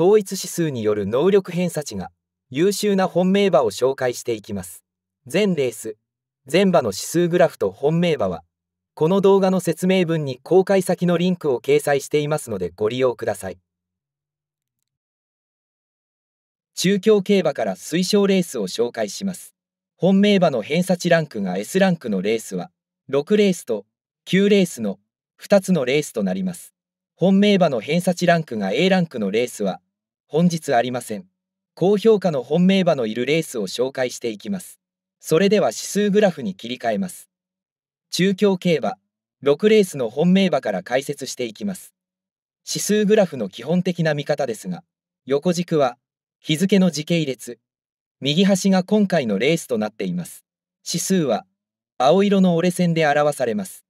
統一指数による能力偏差値が優秀な本命馬を紹介していきます。全レース、全馬の指数グラフと本命馬は、この動画の説明文に公開先のリンクを掲載していますのでご利用ください。中京競馬から推奨レースを紹介します。本命馬の偏差値ランクが S ランクのレースは、6レースと9レースの2つのレースとなります。本命馬の偏差値ランクが A ランクのレースは、本日ありません。高評価の本命馬のいるレースを紹介していきます。それでは指数グラフに切り替えます。中京競馬、6レースの本命馬から解説していきます。指数グラフの基本的な見方ですが、横軸は日付の時系列、右端が今回のレースとなっています。指数は青色の折れ線で表されます。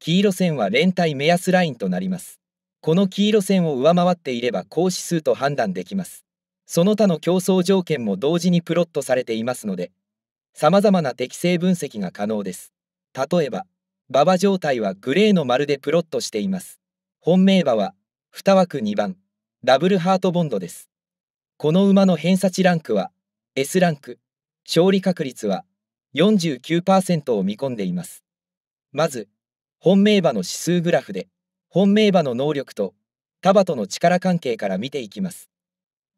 黄色線は連帯目安ラインとなります。この黄色線を上回っていれば高指数と判断できます。その他の競争条件も同時にプロットされていますので、様々な適正分析が可能です。例えば、馬場状態はグレーの丸でプロットしています。本命馬は、2枠2番、ダブルハートボンドです。この馬の偏差値ランクは、S ランク、勝利確率は49%を見込んでいます。まず、本命馬の指数グラフで、本命馬の能力とカバとの力関係から見ていきます。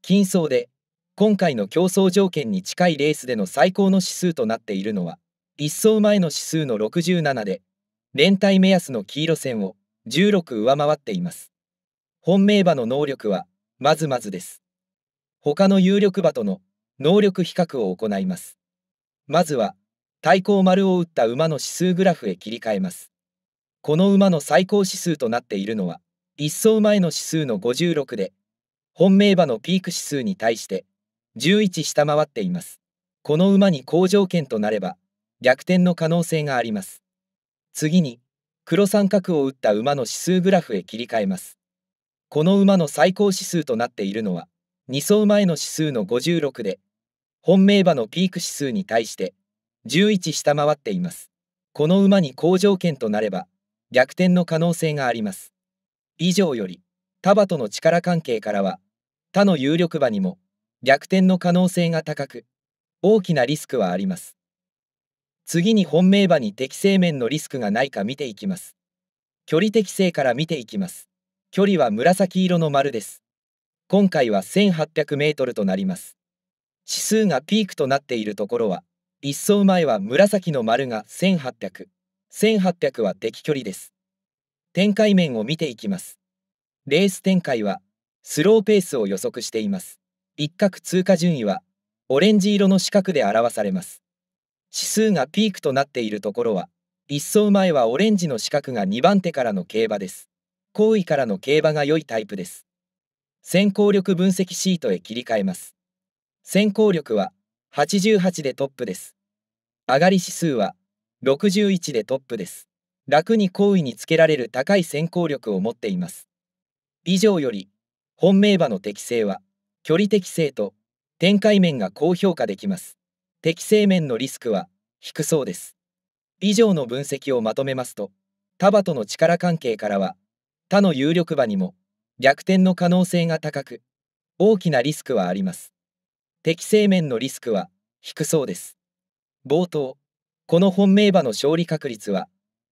金層で今回の競争条件に近いレースでの最高の指数となっているのは1走前の指数の67で連帯目安の黄色線を16上回っています。本命馬の能力はまずまずです。他の有力馬との能力比較を行います。まずは対抗丸を打った馬の指数グラフへ切り替えます。この馬の最高指数となっているのは、1走前の指数の56で、本命馬のピーク指数に対して11下回っています。この馬に好条件となれば、逆転の可能性があります。次に、黒三角を打った馬の指数グラフへ切り替えます。この馬の最高指数となっているのは、2走前の指数の56で、本命馬のピーク指数に対して11下回っています。この馬に好条件となれば、逆転の可能性があります。以上より、他馬との力関係からは、他の有力馬にも逆転の可能性が高く、大きなリスクはあります。次に本命馬に適正面のリスクがないか見ていきます。距離適正から見ていきます。距離は紫色の丸です。今回は1800メートルとなります。指数がピークとなっているところは、一層前は紫の丸が1800。1800は敵距離です。展開面を見ていきます。レース展開はスローペースを予測しています。一角通過順位はオレンジ色の四角で表されます。指数がピークとなっているところは一走前はオレンジの四角が2番手からの競馬です。後位からの競馬が良いタイプです。先行力分析シートへ切り替えます。先行力は88でトップです。上がり指数は61でトップです。楽に好意につけられる高い先行力を持っています。以上より、本命馬の適性は、距離適性と展開面が高評価できます。適性面のリスクは低そうです。以上の分析をまとめますと、タバとの力関係からは、他の有力馬にも逆転の可能性が高く、大きなリスクはあります。適性面のリスクは低そうです。冒頭、この本命馬の勝利確率は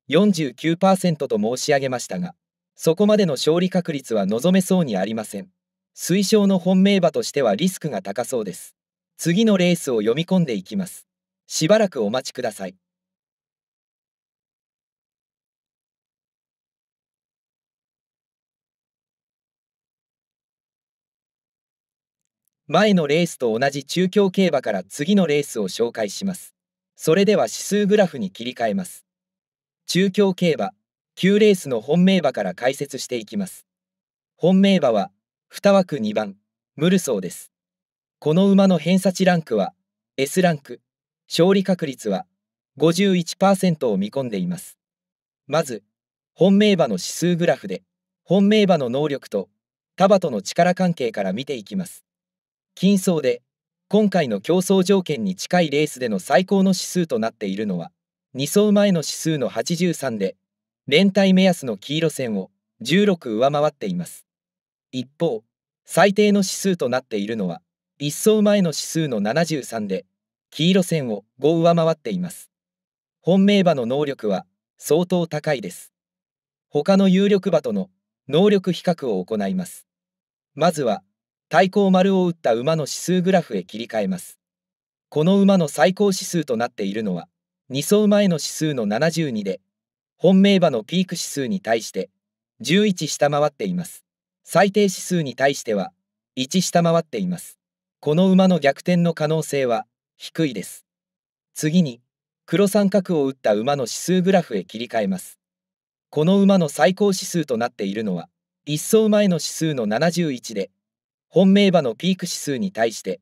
49%と申し上げましたが、そこまでの勝利確率は望めそうにありません。推奨の本命馬としてはリスクが高そうです。次のレースを読み込んでいきます。しばらくお待ちください。前のレースと同じ中京競馬から次のレースを紹介します。それでは指数グラフに切り替えます。中京競馬、9レースの本命馬から解説していきます。本命馬は、2枠2番、ムルソーです。この馬の偏差値ランクは、S ランク、勝利確率は51%を見込んでいます。まず、本命馬の指数グラフで、本命馬の能力と、タバとの力関係から見ていきます。金層で、今回の競争条件に近いレースでの最高の指数となっているのは2走前の指数の83で連帯目安の黄色線を16上回っています一方最低の指数となっているのは1走前の指数の73で黄色線を5上回っています本命馬の能力は相当高いです他の有力馬との能力比較を行いますまずは対抗丸を打った馬の指数グラフへ切り替えます。この馬の最高指数となっているのは、2走前の指数の72で、本命馬のピーク指数に対して11下回っています。最低指数に対しては1下回っています。この馬の逆転の可能性は低いです。次に、黒三角を打った馬の指数グラフへ切り替えます。この馬の最高指数となっているのは、1走前の指数の71で、本命馬のピーク指数に対して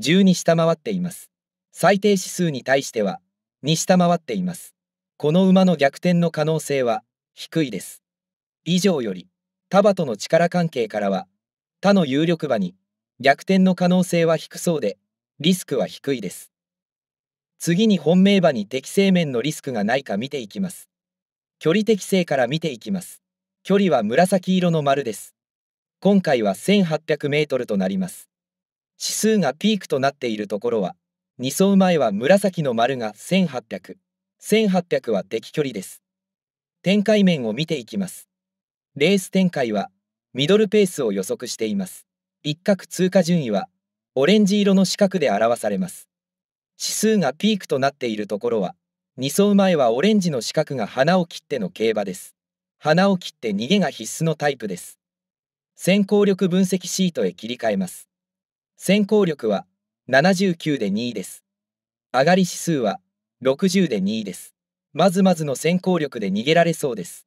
10に下回っています。最低指数に対しては2下回っています。この馬の逆転の可能性は低いです。以上より、タバとの力関係からは、他の有力馬に逆転の可能性は低そうで、リスクは低いです。次に本命馬に適正面のリスクがないか見ていきます。距離適正から見ていきます。距離は紫色の丸です。今回は1800メートルとなります。指数がピークとなっているところは、2走前は紫の丸が1800、1800は敵距離です。展開面を見ていきます。レース展開は、ミドルペースを予測しています。一角通過順位は、オレンジ色の四角で表されます。指数がピークとなっているところは、2走前はオレンジの四角が花を切っての競馬です。花を切って逃げが必須のタイプです。先行力分析シートへ切り替えます。先行力は79で2位です。上がり指数は60で2位です。まずまずの先行力で逃げられそうです。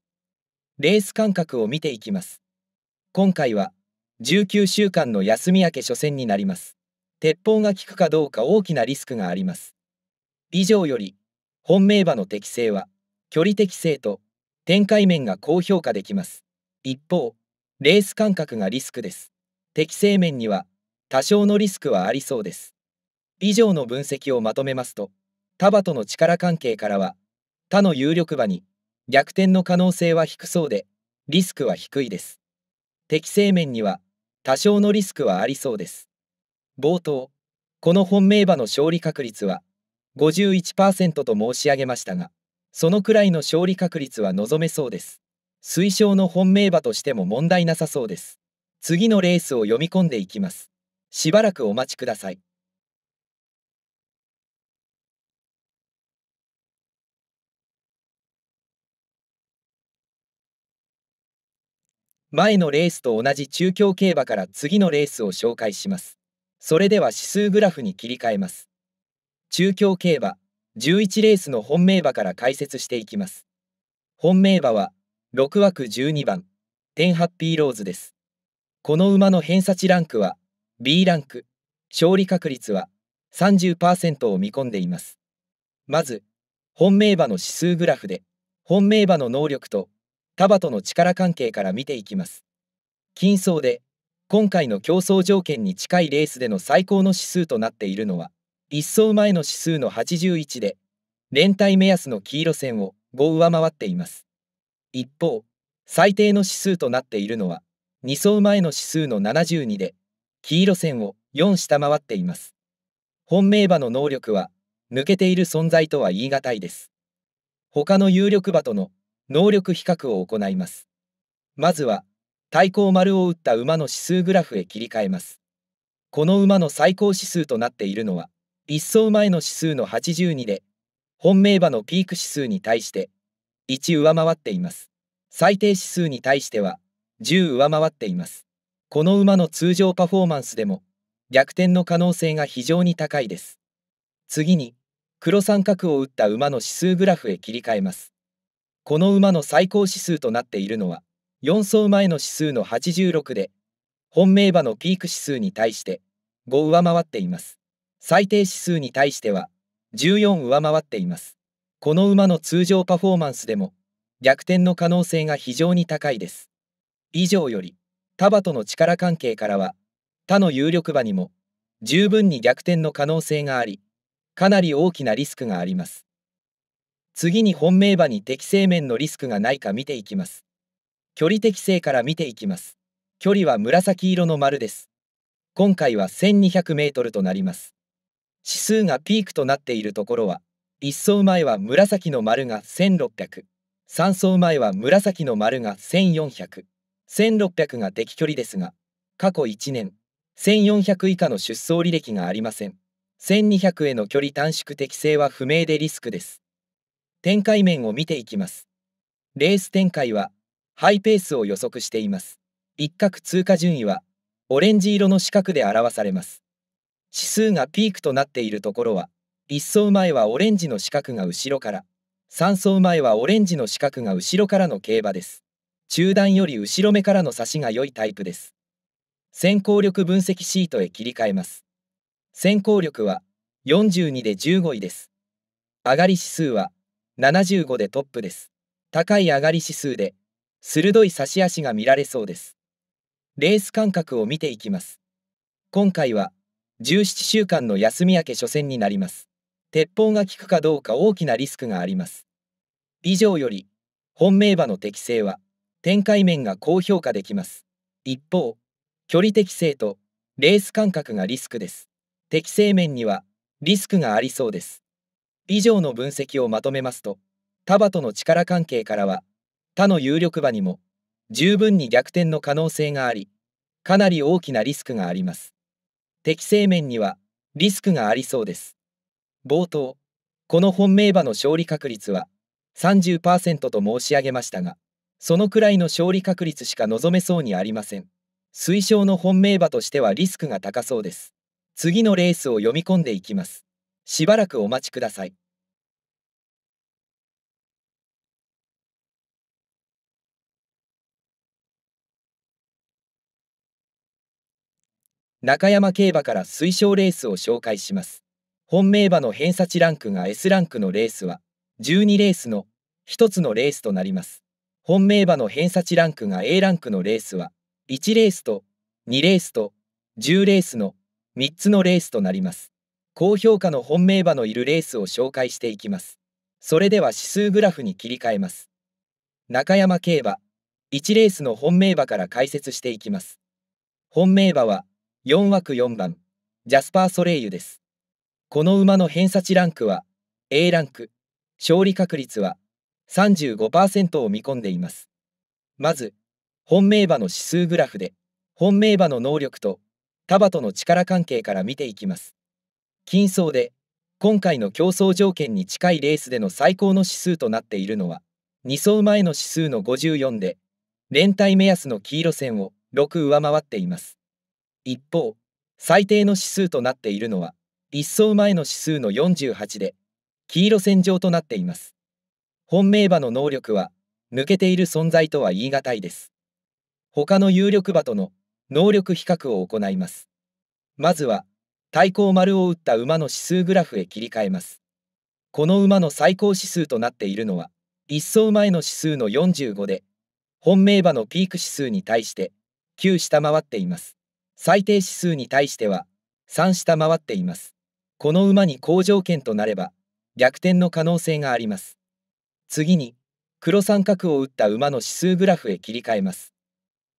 レース間隔を見ていきます。今回は19週間の休み明け初戦になります。鉄砲が効くかどうか大きなリスクがあります。以上より本命馬の適性は距離適性と展開面が高評価できます。一方、レース感覚がリスクです。適正面には多少のリスクはありそうです。以上の分析をまとめますと、タバとの力関係からは、他の有力馬に逆転の可能性は低そうで、リスクは低いです。適正面には多少のリスクはありそうです。冒頭、この本命馬の勝利確率は51%と申し上げましたが、そのくらいの勝利確率は望めそうです。推奨の本命馬としても問題なさそうです。次のレースを読み込んでいきます。しばらくお待ちください。前のレースと同じ中京競馬から次のレースを紹介します。それでは指数グラフに切り替えます。中京競馬、11レースの本命馬から解説していきます。本命馬は、6枠12番、10ハッピーローズです。この馬の偏差値ランクは B ランク、勝利確率は30%を見込んでいます。まず、本命馬の指数グラフで、本命馬の能力と束との力関係から見ていきます。金層で、今回の競争条件に近いレースでの最高の指数となっているのは、1走前の指数の81で、連帯目安の黄色線を5上回っています。一方、最低の指数となっているのは、2走前の指数の72で、黄色線を4下回っています。本命馬の能力は、抜けている存在とは言い難いです。他の有力馬との能力比較を行います。まずは、対抗丸を打った馬の指数グラフへ切り替えます。この馬の最高指数となっているのは、1走前の指数の82で、本命馬のピーク指数に対して、1上回っています。最低指数に対しては10上回っています。この馬の通常パフォーマンスでも逆転の可能性が非常に高いです。次に黒三角を打った馬の指数グラフへ切り替えます。この馬の最高指数となっているのは4走前の指数の86で本命馬のピーク指数に対して5上回っています。最低指数に対しては14上回っています。この馬の通常パフォーマンスでも逆転の可能性が非常に高いです。以上より、タバとの力関係からは、他の有力馬にも十分に逆転の可能性があり、かなり大きなリスクがあります。次に本命馬に適正面のリスクがないか見ていきます。距離適正から見ていきます。距離は紫色の丸です。今回は1200メートルとなります。指数がピークとなっているところは、1層前は紫の丸が1600。3層前は紫の丸が1400。1600が適距離ですが、過去1年、1400以下の出走履歴がありません。1200への距離短縮適性は不明でリスクです。展開面を見ていきます。レース展開は、ハイペースを予測しています。一角通過順位は、オレンジ色の四角で表されます。指数がピークとなっているところは、1走前はオレンジの四角が後ろから、3走前はオレンジの四角が後ろからの競馬です。中段より後ろ目からの差しが良いタイプです。先行力分析シートへ切り替えます。先行力は42で15位です。上がり指数は75でトップです。高い上がり指数で鋭い差し足が見られそうです。レース間隔を見ていきます。今回は17週間の休み明け初戦になります。鉄砲が効くかどうか大きなリスクがあります。以上より、本命馬の適性は、展開面が高評価できます。一方、距離適性とレース間隔がリスクです。適正面にはリスクがありそうです。以上の分析をまとめますと、タバとの力関係からは、他の有力馬にも十分に逆転の可能性があり、かなり大きなリスクがあります。適正面にはリスクがありそうです。冒頭、この本命馬の勝利確率は30%と申し上げましたが、そのくらいの勝利確率しか望めそうにありません。推奨の本命馬としてはリスクが高そうです。次のレースを読み込んでいきます。しばらくお待ちください。中山競馬から推奨レースを紹介します。本命馬の偏差値ランクが S ランクのレースは12レースの1つのレースとなります。本命馬の偏差値ランクが A ランクのレースは1レースと2レースと10レースの3つのレースとなります。高評価の本命馬のいるレースを紹介していきます。それでは指数グラフに切り替えます。中山競馬1レースの本命馬から解説していきます。本命馬は4枠4番ジャスパー・ソレイユです。この馬の偏差値ランクは A ランク、勝利確率は35%を見込んでいます。まず、本命馬の指数グラフで、本命馬の能力と他馬との力関係から見ていきます。金層で、今回の競争条件に近いレースでの最高の指数となっているのは、2走前の指数の54で、連帯目安の黄色線を6上回っています。一方、最低の指数となっているのは、立走前の指数の48で黄色線上となっています本命馬の能力は抜けている存在とは言い難いです他の有力馬との能力比較を行いますまずは対抗丸を打った馬の指数グラフへ切り替えますこの馬の最高指数となっているのは一走前の指数の45で本命馬のピーク指数に対して9下回っています最低指数に対しては3下回っていますこの馬に好条件となれば、逆転の可能性があります。次に、黒三角を打った馬の指数グラフへ切り替えます。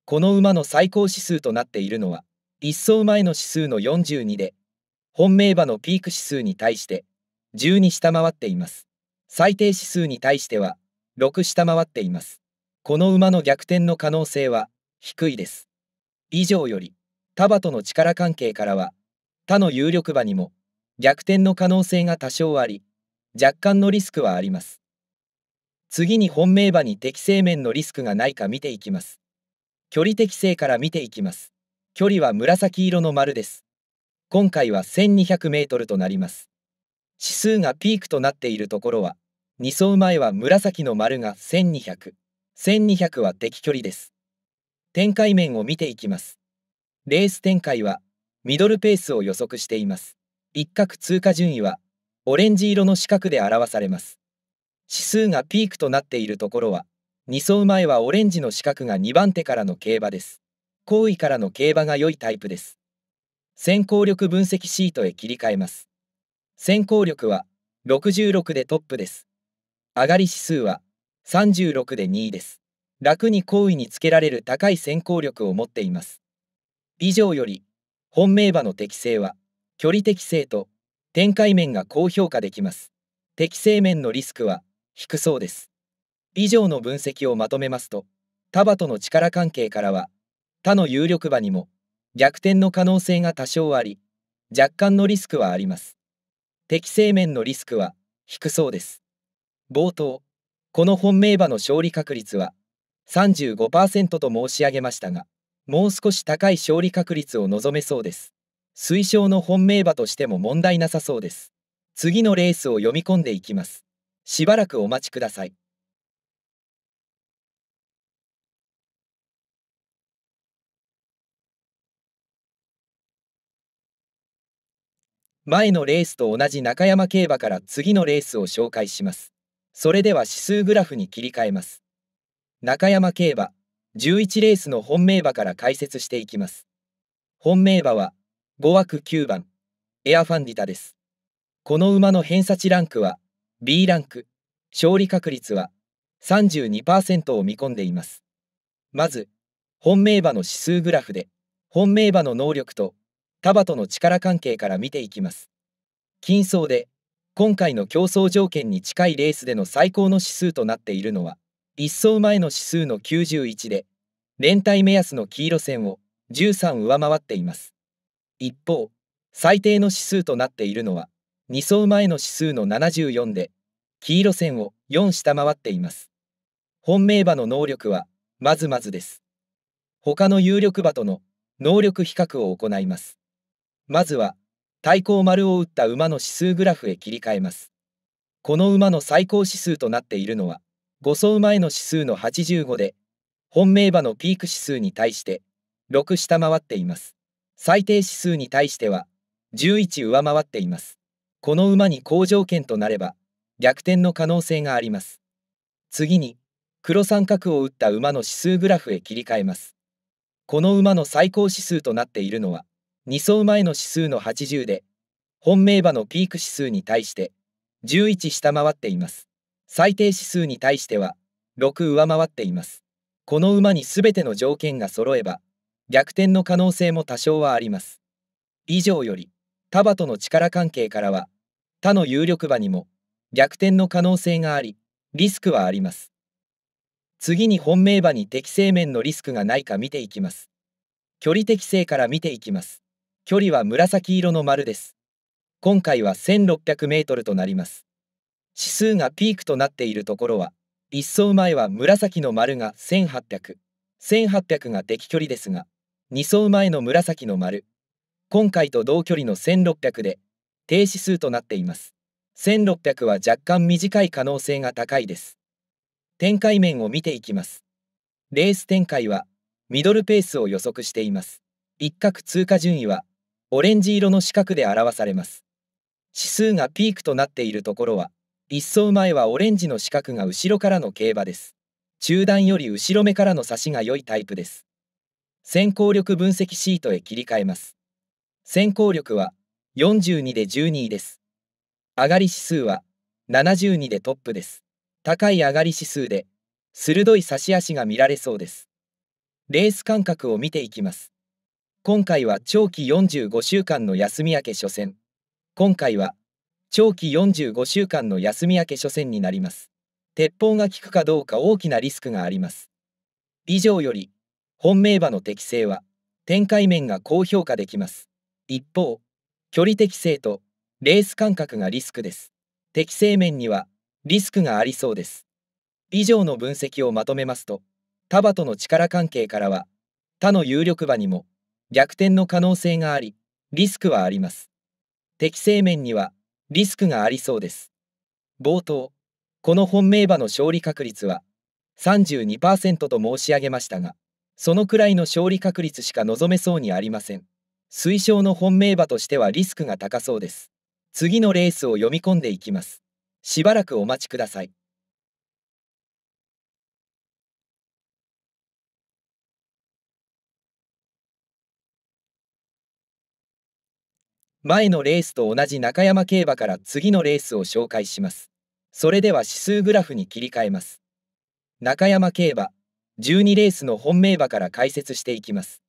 この馬の最高指数となっているのは、1走前の指数の42で、本命馬のピーク指数に対して、10に下回っています。最低指数に対しては、6下回っています。この馬の逆転の可能性は、低いです。以上より、タバとの力関係からは、他の有力馬にも、逆転の可能性が多少あり、若干のリスクはあります。次に本命馬に適正面のリスクがないか見ていきます。距離適正から見ていきます。距離は紫色の丸です。今回は1200メートルとなります。指数がピークとなっているところは、2走前は紫の丸が1200、1200は適距離です。展開面を見ていきます。レース展開は、ミドルペースを予測しています。一角通過順位はオレンジ色の四角で表されます指数がピークとなっているところは2走前はオレンジの四角が2番手からの競馬です後位からの競馬が良いタイプです先行力分析シートへ切り替えます先行力は66でトップです上がり指数は36で2位です楽に好位につけられる高い先行力を持っています以上より本命馬の適性は距離適正と展開面が高評価できます。適正面のリスクは低そうです。以上の分析をまとめますと、束との力関係からは、他の有力馬にも逆転の可能性が多少あり、若干のリスクはあります。適正面のリスクは低そうです。冒頭、この本命馬の勝利確率は35%と申し上げましたが、もう少し高い勝利確率を望めそうです。推奨の本命馬としても問題なさそうです。次のレースを読み込んでいきます。しばらくお待ちください。前のレースと同じ中山競馬から次のレースを紹介します。それでは指数グラフに切り替えます。中山競馬、11レースの本命馬から解説していきます。本命馬は、5枠9番、エアファンディタです。この馬の偏差値ランクは B ランク、勝利確率は32%を見込んでいます。まず、本命馬の指数グラフで、本命馬の能力とタバとの力関係から見ていきます。金層で、今回の競争条件に近いレースでの最高の指数となっているのは、1走前の指数の91で、連帯目安の黄色線を13上回っています。一方、最低の指数となっているのは、2層前の指数の74で、黄色線を4下回っています。本命馬の能力は、まずまずです。他の有力馬との能力比較を行います。まずは、対抗丸を打った馬の指数グラフへ切り替えます。この馬の最高指数となっているのは、5走前の指数の85で、本命馬のピーク指数に対して、6下回っています。最低指数に対しては11上回っています。この馬に好条件となれば逆転の可能性があります。次に黒三角を打った馬の指数グラフへ切り替えます。この馬の最高指数となっているのは2走前の指数の80で本命馬のピーク指数に対して11下回っています。最低指数に対しては6上回っています。この馬に全ての条件が揃えば逆転の可能性も多少はあります。以上より、他馬との力関係からは、他の有力馬にも逆転の可能性があり、リスクはあります。次に本命馬に適正面のリスクがないか見ていきます。距離適正から見ていきます。距離は紫色の丸です。今回は1600メートルとなります。指数がピークとなっているところは、一走前は紫の丸が1800、1800が適距離ですが、2走前の紫の丸今回と同距離の1600で停止数となっています1600は若干短い可能性が高いです展開面を見ていきますレース展開はミドルペースを予測しています一角通過順位はオレンジ色の四角で表されます指数がピークとなっているところは一走前はオレンジの四角が後ろからの競馬です中段より後ろ目からの差しが良いタイプです先行力分析シートへ切り替えます。先行力は42で12位です。上がり指数は72でトップです。高い上がり指数で鋭い差し足が見られそうです。レース間隔を見ていきます。今回は長期45週間の休み明け初戦。今回は長期45週間の休み明け初戦になります。鉄砲が効くかどうか大きなリスクがあります。以上より本命馬の適性は展開面が高評価できます。一方、距離適性とレース間隔がリスクです。適性面にはリスクがありそうです。以上の分析をまとめますと、タバとの力関係からは他の有力馬にも逆転の可能性があり、リスクはあります。適正面にはリスクがありそうです。冒頭、この本命馬の勝利確率は32%と申し上げましたが、そのくらいの勝利確率しか望めそうにありません。推奨の本命馬としてはリスクが高そうです。次のレースを読み込んでいきます。しばらくお待ちください。前のレースと同じ中山競馬から次のレースを紹介します。それでは指数グラフに切り替えます。中山競馬12レースの本命馬から解説していきます。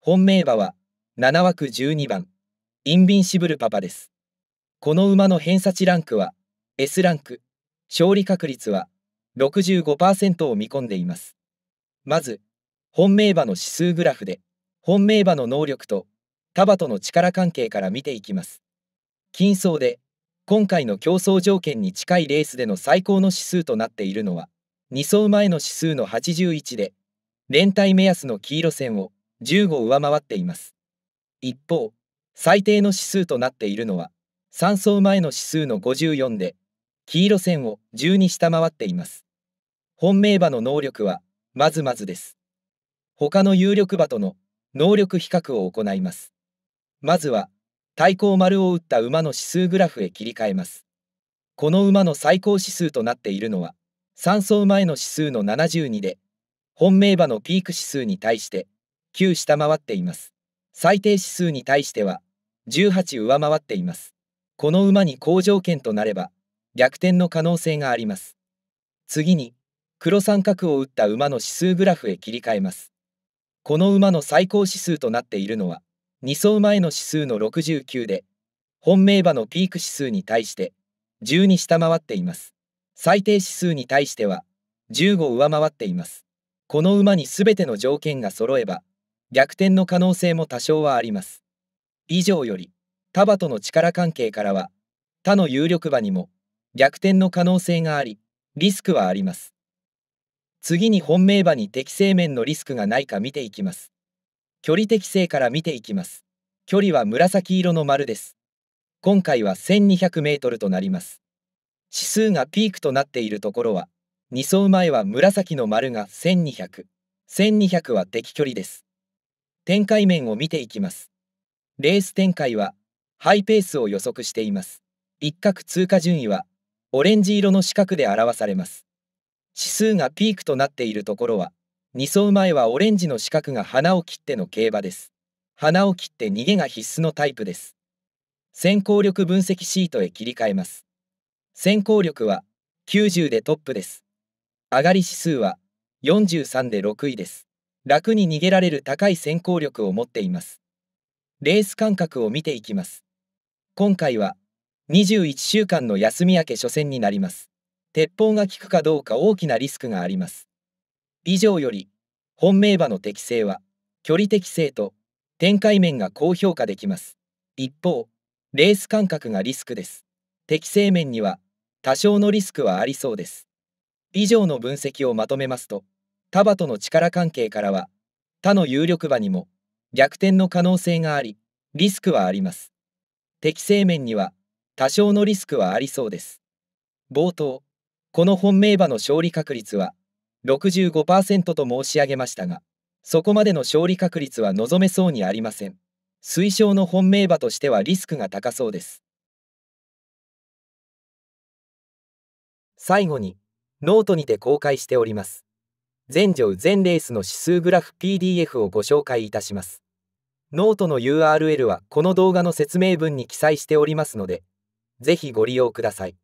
本命馬は、7枠12番、インビンシブルパパです。この馬の偏差値ランクは、S ランク、勝利確率は65%を見込んでいます。まず、本命馬の指数グラフで、本命馬の能力と、束との力関係から見ていきます。金層で、今回の競争条件に近いレースでの最高の指数となっているのは、2走前の指数の81で、連帯目安の黄色線を15を上回っています。一方、最低の指数となっているのは、3走前の指数の54で、黄色線を12下回っています。本命馬の能力は、まずまずです。他の有力馬との能力比較を行います。まずは、対抗丸を打った馬の指数グラフへ切り替えます。この馬の最高指数となっているのは、産総前の指数の72で、本命馬のピーク指数に対して9下回っています。最低指数に対しては18上回っています。この馬に好条件となれば逆転の可能性があります。次に黒三角を打った馬の指数グラフへ切り替えます。この馬の最高指数となっているのは2走前の指数の69で本命馬のピーク指数に対して12下回っています。最低指数に対しては15上回っています。この馬に全ての条件が揃えば逆転の可能性も多少はあります。以上より他馬との力関係からは他の有力馬にも逆転の可能性がありリスクはあります。次に本命馬に適正面のリスクがないか見ていきます。距離適正から見ていきます。距離は紫色の丸です。今回は1200メートルとなります。指数がピークとなっているところは、2走前は紫の丸が1200、1200は敵距離です。展開面を見ていきます。レース展開は、ハイペースを予測しています。一角通過順位は、オレンジ色の四角で表されます。指数がピークとなっているところは、2走前はオレンジの四角が花を切っての競馬です。花を切って逃げが必須のタイプです。先行力分析シートへ切り替えます。先行力は90でトップです。上がり指数は43で6位です。楽に逃げられる高い先行力を持っています。レース間隔を見ていきます。今回は21週間の休み明け初戦になります。鉄砲が効くかどうか大きなリスクがあります。以上より、本命馬の適性は、距離適性と展開面が高評価できます。一方、レース間隔がリスクです。適正面には、多少のリスクはありそうです。以上の分析をまとめますと、他馬との力関係からは、他の有力馬にも逆転の可能性があり、リスクはあります。適正面には多少のリスクはありそうです。冒頭、この本命馬の勝利確率は65%と申し上げましたが、そこまでの勝利確率は望めそうにありません。推奨の本命馬としてはリスクが高そうです。最後に、ノートにて公開しております。全場全レースの指数グラフ PDF をご紹介いたします。ノートの URL はこの動画の説明文に記載しておりますので、ぜひご利用ください。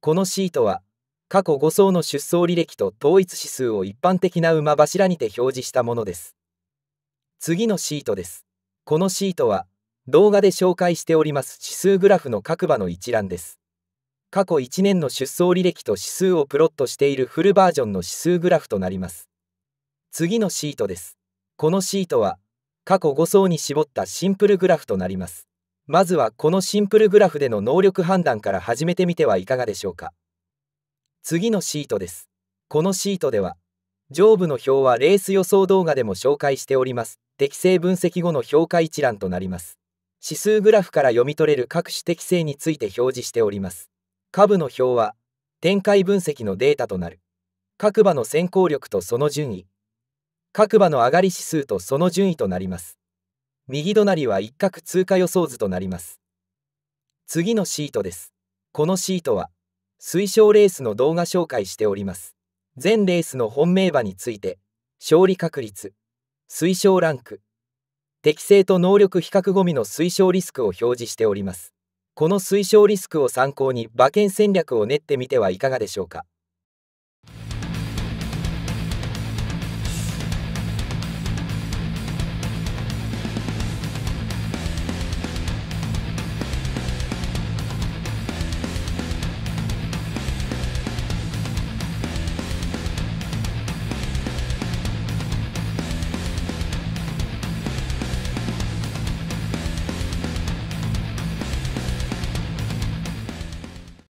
このシートは、過去5層の出走履歴と統一指数を一般的な馬柱にて表示したものです。次のシートです。このシートは、動画で紹介しております指数グラフの各馬の一覧です。過去1年の出走履歴と指数をプロットしているフルバージョンの指数グラフとなります。次のシートです。このシートは、過去5層に絞ったシンプルグラフとなります。まずはこのシンプルグラフでの能力判断から始めてみてはいかがでしょうか。次のシートです。このシートでは、上部の表はレース予想動画でも紹介しております。適正分析後の評価一覧となります。指数グラフから読み取れる各種適正について表示しております。下部の表は展開分析のデータとなる各馬の先行力とその順位各馬の上がり指数とその順位となります右隣は一角通過予想図となります次のシートですこのシートは推奨レースの動画紹介しております全レースの本命馬について勝利確率推奨ランク適正と能力比較ゴミの推奨リスクを表示しておりますこの推奨リスクを参考に馬券戦略を練ってみてはいかがでしょうか。